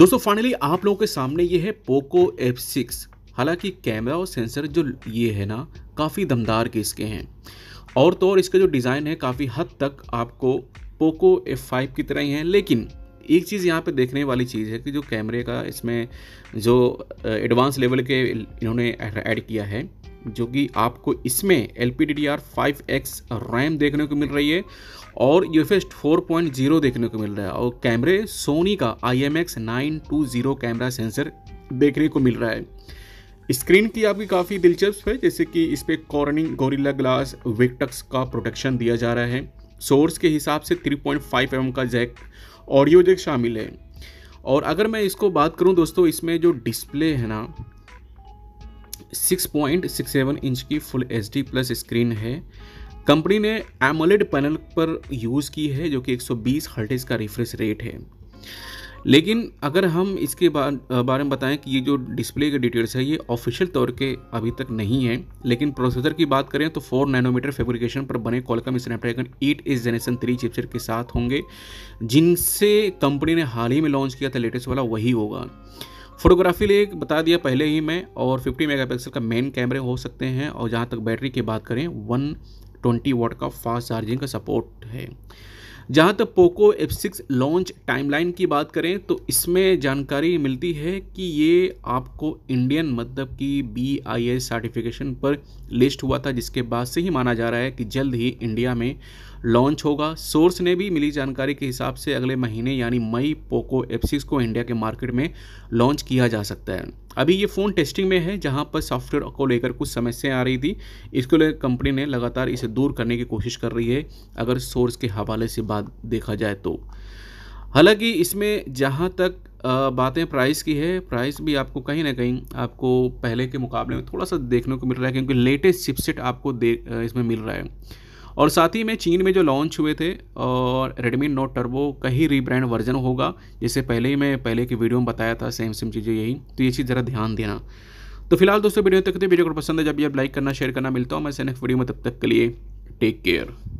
दोस्तों फाइनली आप लोगों के सामने ये है पोको एफ सिक्स हालांकि कैमरा और सेंसर जो ये है ना काफ़ी दमदार के इसके हैं और तो और इसका जो डिज़ाइन है काफ़ी हद तक आपको पोको एफ फाइव की तरह ही है लेकिन एक चीज़ यहाँ पे देखने वाली चीज़ है कि जो कैमरे का इसमें जो एडवांस लेवल के इन्होंने ऐड किया है जो कि आपको इसमें L P D D R five X RAM देखने को मिल रही है और U F S four point zero देखने को मिल रहा है और कैमरे सोनी का I M X nine two zero camera sensor देखने को मिल रहा है स्क्रीन की आपकी काफ़ी दिलचस्प है जैसे कि इस पर कॉर्निंग गोरिल्ला ग्लास विकटक्स का प्रोटेक्शन दिया जा रहा है सोर्स के हिसाब से 3.5 पॉइंट mm का जैक ऑडियो जैक शामिल है और अगर मैं इसको बात करूं दोस्तों इसमें जो डिस्प्ले है ना 6.67 इंच की फुल एच प्लस स्क्रीन है कंपनी ने एमोलेड पैनल पर यूज़ की है जो कि 120 सौ का रिफ्रेश रेट है लेकिन अगर हम इसके बारे में बताएं कि ये जो डिस्प्ले के डिटेल्स है ये ऑफिशियल तौर के अभी तक नहीं है लेकिन प्रोसेसर की बात करें तो 4 नैनोमीटर फेब्रिकेशन पर बने कॉलकम स्नैपड्रैगन 8 इस जनरेशन थ्री चिपसेट के साथ होंगे जिनसे कंपनी ने हाल ही में लॉन्च किया था लेटेस्ट वाला वही होगा फोटोग्राफी लिए बता दिया पहले ही मैं और 50 मेगापिक्सल का मेन कैमरे हो सकते हैं और जहाँ तक बैटरी की बात करें 120 वाट का फास्ट चार्जिंग का सपोर्ट है जहाँ तक Poco F six launch timeline की बात करें तो इसमें जानकारी मिलती है कि ये आपको इंडियन मतलब कि बी आई एस सर्टिफिकेशन पर लिस्ट हुआ था जिसके बाद से ही माना जा रहा है कि जल्द ही इंडिया में लॉन्च होगा सोर्स ने भी मिली जानकारी के हिसाब से अगले महीने यानी मई पोको एफ सिक्स को इंडिया के मार्केट में लॉन्च किया जा सकता है अभी ये फ़ोन टेस्टिंग में है जहाँ पर सॉफ्टवेयर को लेकर कुछ समस्याएं आ रही थी इसको लेकर कंपनी ने लगातार इसे दूर करने की कोशिश कर रही है अगर सोर्स के हवाले से बात देखा जाए तो हालांकि इसमें जहाँ तक बातें प्राइस की है प्राइस भी आपको कहीं ना कहीं आपको पहले के मुकाबले में थोड़ा सा देखने को मिल रहा है क्योंकि लेटेस्ट चिपसेट आपको दे इसमें मिल रहा है और साथ ही में चीन में जो लॉन्च हुए थे और रेडमी नोट टर्बो का ही रीब्रांड वर्जन होगा जिसे पहले ही मैं पहले की वीडियो में बताया था सेम सेम चीज़ें यही तो ये चीज़ ज़रा ध्यान देना तो फिलहाल दोस्तों वीडियो तक वीडियो को पसंद है जब भी आप लाइक करना शेयर करना मिलता हूँ मैं से नेक्स्ट वीडियो में तब तक के लिए टेक केयर